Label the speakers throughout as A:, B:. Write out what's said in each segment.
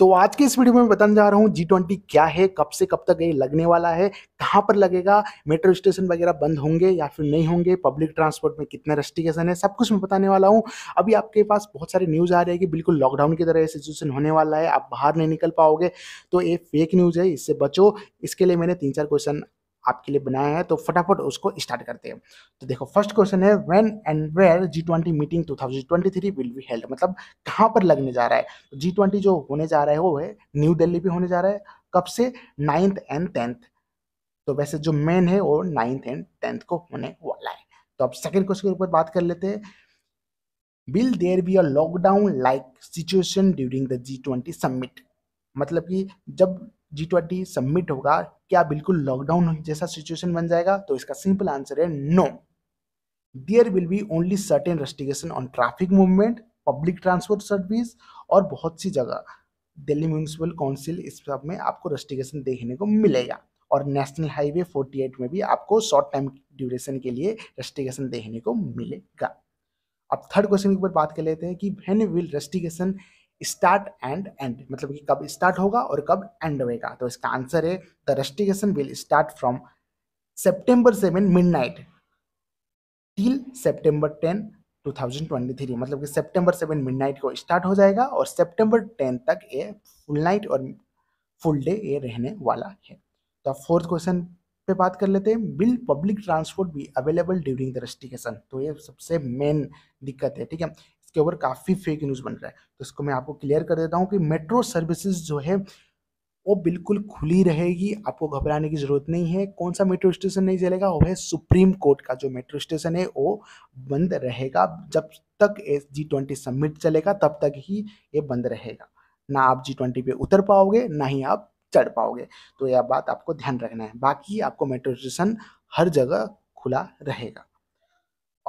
A: तो आज के इस वीडियो में बताने जा रहा हूँ जी ट्वेंटी क्या है कब से कब तक ये लगने वाला है कहाँ पर लगेगा मेट्रो स्टेशन वगैरह बंद होंगे या फिर नहीं होंगे पब्लिक ट्रांसपोर्ट में कितने रेस्टिकेशन है सब कुछ मैं बताने वाला हूँ अभी आपके पास बहुत सारे न्यूज़ आ रही है कि बिल्कुल लॉकडाउन की तरह सिचुएशन होने वाला है आप बाहर नहीं निकल पाओगे तो ये फेक न्यूज़ है इससे बचो इसके लिए मैंने तीन चार क्वेश्चन आपके लिए बनाया है तो फटाफट उसको स्टार्ट करते हैं तो देखो फर्स्ट क्वेश्चन है when and where G twenty meeting two thousand twenty three will be held मतलब कहाँ पर लगने जा रहा है तो जी ट्वेंटी जो होने जा रहा है वो है न्यू दिल्ली पे होने जा रहा है कब से नाइन्थ एंड टेंथ तो वैसे जो मेन है वो नाइन्थ एंड टेंथ को होने वाला है तो अब सेकेंड क्वेश्चन के ऊपर बात कर लेते हैं will there be a lockdown like situation during the G twenty summit मतलब कि जब जी ट्वेंटी सबमिट होगा क्या बिल्कुल लॉकडाउन जैसा सिचुएशन बन जाएगा तो इसका सिंपल आंसर है no there will be only certain restrictions on traffic movement public transport service और बहुत सी जगह दिल्ली म्यूनिसिपल काउंसिल इस सब में आपको रेस्टिगेशन देखने को मिलेगा और नेशनल हाईवे 48 में भी आपको शॉर्ट टाइम ड्यूरेशन के लिए रेस्टिगेशन देखने को मिलेगा अब थर्ड क्वेश्चन के ऊपर बात कर लेते हैं कि when will restrictions start and and मतलब कि कब स्टार्ट होगा और कब एंड होगा तो इसका आंसर है the restrictions will start from September seven midnight till September ten 2023 मतलब कि सितंबर 7 मिडनाइट को स्टार्ट हो जाएगा और सितंबर 10 तक ये फुल नाइट और फुल डे ये रहने वाला है तो अब फोर्थ क्वेश्चन पे बात कर लेते हैं विल पब्लिक ट्रांसपोर्ट भी अवेलेबल ड्यूरिंग द रस्टिकेशन तो ये सबसे मेन दिक्कत है ठीक है इसके ऊपर काफ़ी फेक न्यूज़ बन रहा है तो इसको मैं आपको क्लियर कर देता हूँ कि मेट्रो सर्विसेज जो है वो बिल्कुल खुली रहेगी आपको घबराने की ज़रूरत नहीं है कौन सा मेट्रो स्टेशन नहीं चलेगा वो है सुप्रीम कोर्ट का जो मेट्रो स्टेशन है वो बंद रहेगा जब तक एस जी ट्वेंटी सबमिट चलेगा तब तक ही ये बंद रहेगा ना आप जी ट्वेंटी पे उतर पाओगे ना ही आप चढ़ पाओगे तो यह बात आपको ध्यान रखना है बाकी आपको मेट्रो स्टेशन हर जगह खुला रहेगा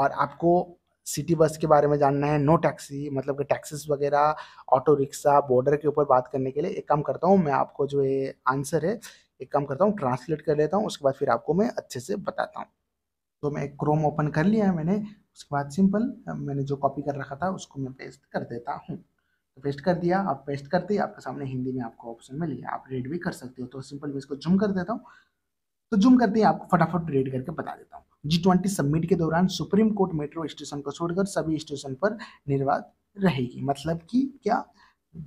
A: और आपको सिटी बस के बारे में जानना है नो टैक्सी मतलब कि टैक्सीस वगैरह ऑटो रिक्शा बॉर्डर के ऊपर बात करने के लिए एक काम करता हूँ मैं आपको जो ये आंसर है एक काम करता हूँ ट्रांसलेट कर लेता हूँ उसके बाद फिर आपको मैं अच्छे से बताता हूँ तो मैं एक क्रोम ओपन कर लिया है मैंने उसके बाद सिंपल मैंने जो कॉपी कर रखा था उसको मैं पेस्ट कर देता हूँ तो पेस्ट कर दिया आप पेस्ट करते ही आपके सामने हिंदी में आपको ऑप्शन मिल गया आप रीड भी कर सकते हो तो सिंपल मैं इसको जूम कर देता हूँ तो जूम करते ही आपको फटाफट रीड करके बता देता हूँ जी ट्वेंटी समिट के दौरान सुप्रीम कोर्ट मेट्रो स्टेशन को छोड़कर सभी स्टेशन पर निर्वाध रहेगी मतलब कि क्या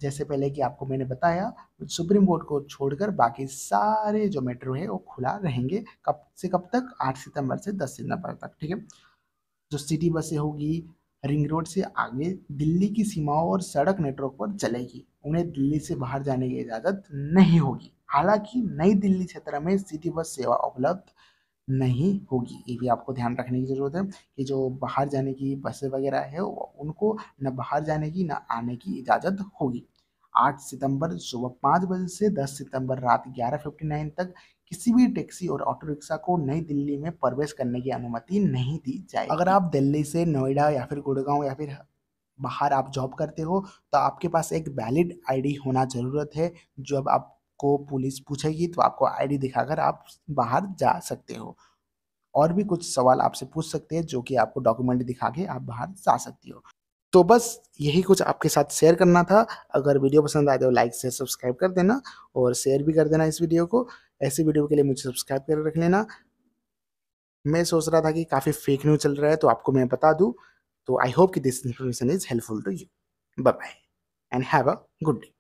A: जैसे पहले कि आपको मैंने बताया सुप्रीम कोर्ट को छोड़कर बाकी सारे जो मेट्रो है वो खुला रहेंगे कब से कब तक आठ सितंबर से दस सितंबर तक ठीक है जो सिटी बसें होगी रिंग रोड से आगे दिल्ली की सीमाओं और सड़क नेटवर्क पर चलेगी उन्हें दिल्ली से बाहर जाने की इजाज़त नहीं होगी हालांकि नई दिल्ली क्षेत्र में सिटी बस सेवा उपलब्ध नहीं होगी ये भी आपको ध्यान रखने की ज़रूरत है कि जो बाहर जाने की बसें वगैरह है उनको न बाहर जाने की न आने की इजाज़त होगी आठ सितंबर सुबह पाँच बजे से दस सितंबर रात ग्यारह फिफ्टी नाइन तक किसी भी टैक्सी और ऑटो रिक्शा को नई दिल्ली में प्रवेश करने की अनुमति नहीं दी जाए अगर आप दिल्ली से नोएडा या फिर गुड़गांव या फिर बाहर आप जॉब करते हो तो आपके पास एक वैलिड आईडी होना ज़रूरत है जब आप को पुलिस पूछेगी तो आपको आईडी दिखाकर आप बाहर जा सकते हो और भी कुछ सवाल आपसे पूछ सकते हैं जो कि आपको डॉक्यूमेंट दिखा के आप बाहर जा सकती हो तो बस यही कुछ आपके साथ शेयर करना था अगर वीडियो पसंद आए तो लाइक से सब्सक्राइब कर देना और शेयर भी कर देना इस वीडियो को ऐसे वीडियो के लिए मुझे सब्सक्राइब कर रख लेना मैं सोच रहा था कि काफ़ी फेक न्यूज़ चल रहा है तो आपको मैं बता दूँ तो आई होप कि this information is helpful to you bye bye and have a good day